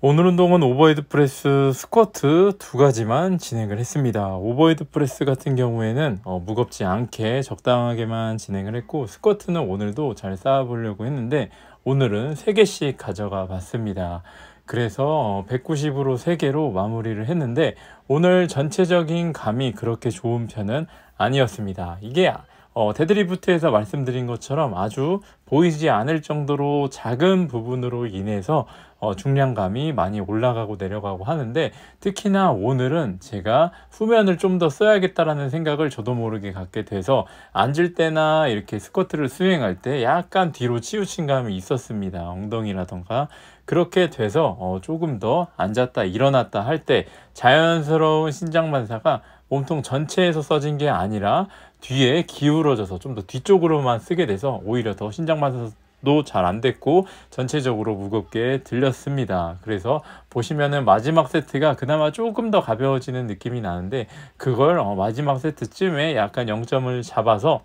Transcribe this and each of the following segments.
오늘 운동은 오버헤드 프레스, 스쿼트 두 가지만 진행을 했습니다. 오버헤드 프레스 같은 경우에는 어, 무겁지 않게 적당하게만 진행을 했고 스쿼트는 오늘도 잘 쌓아보려고 했는데 오늘은 3개씩 가져가 봤습니다. 그래서 190으로 어, 3개로 마무리를 했는데 오늘 전체적인 감이 그렇게 좋은 편은 아니었습니다. 이게 어, 데드리프트에서 말씀드린 것처럼 아주 보이지 않을 정도로 작은 부분으로 인해서 어, 중량감이 많이 올라가고 내려가고 하는데 특히나 오늘은 제가 후면을 좀 더 써야겠다라는 생각을 저도 모르게 갖게 돼서 앉을 때나 이렇게 스쿼트를 수행할 때 약간 뒤로 치우친 감이 있었습니다. 엉덩이라던가 그렇게 돼서 어, 조금 더 앉았다 일어났다 할 때 자연스러운 신장만사가 몸통 전체에서 써진 게 아니라 뒤에 기울어져서 좀 더 뒤쪽으로만 쓰게 돼서 오히려 더 신장마사도 잘 안 됐고 전체적으로 무겁게 들렸습니다. 그래서 보시면은 마지막 세트가 그나마 조금 더 가벼워지는 느낌이 나는데 그걸 어 마지막 세트쯤에 약간 영점을 잡아서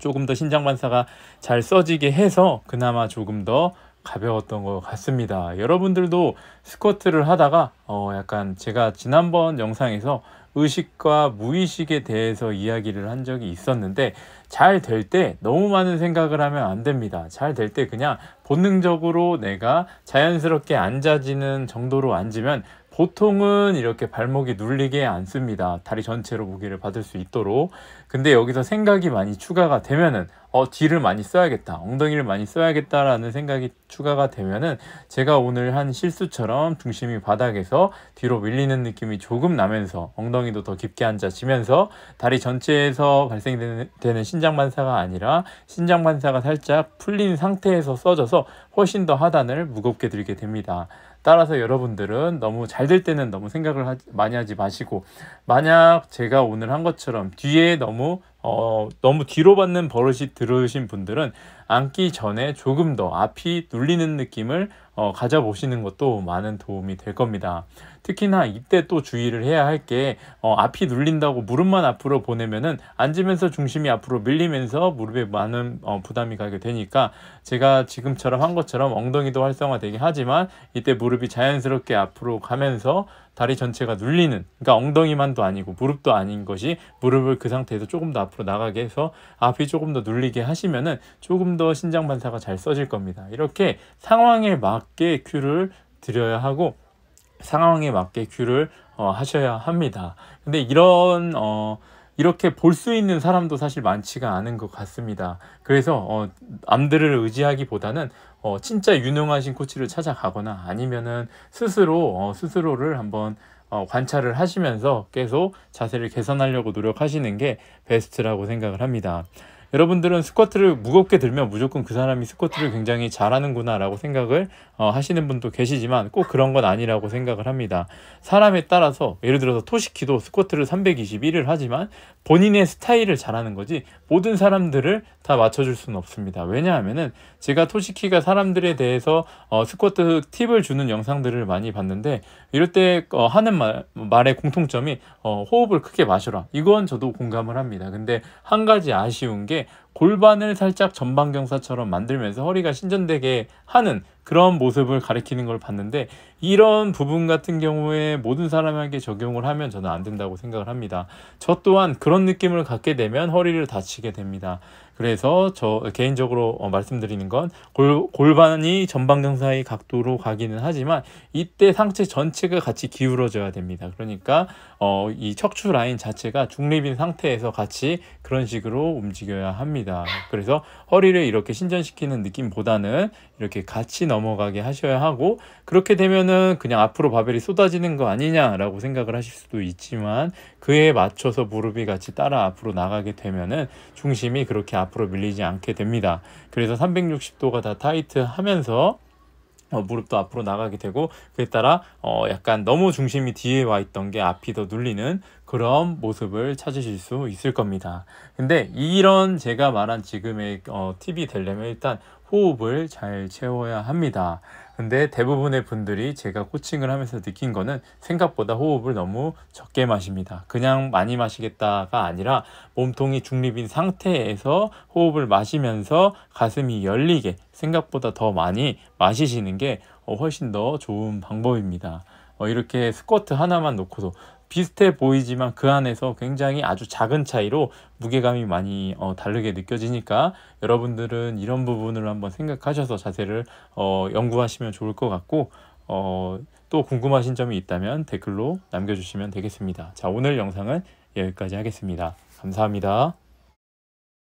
조금 더 신장반사가 잘 써지게 해서 그나마 조금 더 가벼웠던 것 같습니다. 여러분들도 스쿼트를 하다가 어 약간 제가 지난번 영상에서 의식과 무의식에 대해서 이야기를 한 적이 있었는데 잘 될 때 너무 많은 생각을 하면 안 됩니다. 잘 될 때 그냥 본능적으로 내가 자연스럽게 앉아지는 정도로 앉으면 보통은 이렇게 발목이 눌리게 안 씁니다. 다리 전체로 무게를 받을 수 있도록. 근데 여기서 생각이 많이 추가가 되면은 어 뒤를 많이 써야겠다. 엉덩이를 많이 써야겠다라는 생각이 추가가 되면은 제가 오늘 한 실수처럼 중심이 바닥에서 뒤로 밀리는 느낌이 조금 나면서 엉덩이도 더 깊게 앉아 지면서 다리 전체에서 발생되는 신장반사가 아니라 신장반사가 살짝 풀린 상태에서 써져서 훨씬 더 하단을 무겁게 들게 됩니다. 따라서 여러분들은 너무 잘 될 때는 너무 생각을 하 많이 하지 마시고 만약 제가 오늘 한 것처럼 뒤에 너무 어, 너무 뒤로 받는 버릇이 들으신 분들은 앉기 전에 조금 더 앞이 눌리는 느낌을 어, 가져보시는 것도 많은 도움이 될 겁니다. 특히나 이때 또 주의를 해야 할게 어, 앞이 눌린다고 무릎만 앞으로 보내면은 앉으면서 중심이 앞으로 밀리면서 무릎에 많은 어, 부담이 가게 되니까 제가 지금처럼 한 것처럼 엉덩이도 활성화되긴 하지만 이때 무릎이 자연스럽게 앞으로 가면서 다리 전체가 눌리는 그러니까 엉덩이만도 아니고 무릎도 아닌 것이 무릎을 그 상태에서 조금 더 앞으로 앞으로 나가게 해서 앞이 조금 더 눌리게 하시면은 조금 더 신장 반사가 잘 써질 겁니다. 이렇게 상황에 맞게 큐를 드려야 하고 상황에 맞게 큐를 어, 하셔야 합니다. 근데 이런 어, 이렇게 볼 수 있는 사람도 사실 많지가 않은 것 같습니다. 그래서 어, 남들을 의지하기보다는 어, 진짜 유능하신 코치를 찾아가거나 아니면은 스스로 어, 스스로를 한번 어, 관찰을 하시면서 계속 자세를 개선하려고 노력하시는 게 베스트라고 생각을 합니다. 여러분들은 스쿼트를 무겁게 들면 무조건 그 사람이 스쿼트를 굉장히 잘하는구나 라고 생각을 어, 하시는 분도 계시지만 꼭 그런 건 아니라고 생각을 합니다. 사람에 따라서 예를 들어서 토시키도 스쿼트를 321을 하지만 본인의 스타일을 잘하는 거지 모든 사람들을 다 맞춰줄 수는 없습니다. 왜냐하면은 제가 토시키가 사람들에 대해서 어, 스쿼트 팁을 주는 영상들을 많이 봤는데 이럴 때 어, 하는 말, 말의 공통점이 어, 호흡을 크게 마셔라. 이건 저도 공감을 합니다. 근데 한 가지 아쉬운 게 골반을 살짝 전방경사처럼 만들면서 허리가 신전되게 하는 그런 모습을 가리키는 걸 봤는데 이런 부분 같은 경우에 모든 사람에게 적용을 하면 저는 안 된다고 생각을 합니다. 저 또한 그런 느낌을 갖게 되면 허리를 다치게 됩니다. 그래서 저 개인적으로 어, 말씀드리는 건 골, 골반이 전방경사의 각도로 가기는 하지만 이때 상체 전체가 같이 기울어져야 됩니다. 그러니까 어, 이 척추 라인 자체가 중립인 상태에서 같이 그런 식으로 움직여야 합니다. 그래서 허리를 이렇게 신전시키는 느낌보다는 이렇게 같이 넘어가게 하셔야 하고 그렇게 되면은 그냥 앞으로 바벨이 쏟아지는 거 아니냐라고 생각을 하실 수도 있지만 그에 맞춰서 무릎이 같이 따라 앞으로 나가게 되면은 중심이 그렇게 앞으로 밀리지 않게 됩니다. 그래서 360도가 다 타이트하면서 어, 무릎도 앞으로 나가게 되고 그에 따라 어, 약간 너무 중심이 뒤에 와 있던 게 앞이 더 눌리는 그런 모습을 찾으실 수 있을 겁니다. 근데 이런 제가 말한 지금의 어, 팁이 되려면 일단 호흡을 잘 채워야 합니다. 근데 대부분의 분들이 제가 코칭을 하면서 느낀 거는 생각보다 호흡을 너무 적게 마십니다. 그냥 많이 마시겠다가 아니라 몸통이 중립인 상태에서 호흡을 마시면서 가슴이 열리게 생각보다 더 많이 마시시는 게 훨씬 더 좋은 방법입니다. 어, 이렇게 스쿼트 하나만 놓고도 비슷해 보이지만 그 안에서 굉장히 아주 작은 차이로 무게감이 많이 어, 다르게 느껴지니까 여러분들은 이런 부분을 한번 생각하셔서 자세를 어, 연구하시면 좋을 것 같고 어, 또 궁금하신 점이 있다면 댓글로 남겨주시면 되겠습니다. 자 오늘 영상은 여기까지 하겠습니다. 감사합니다.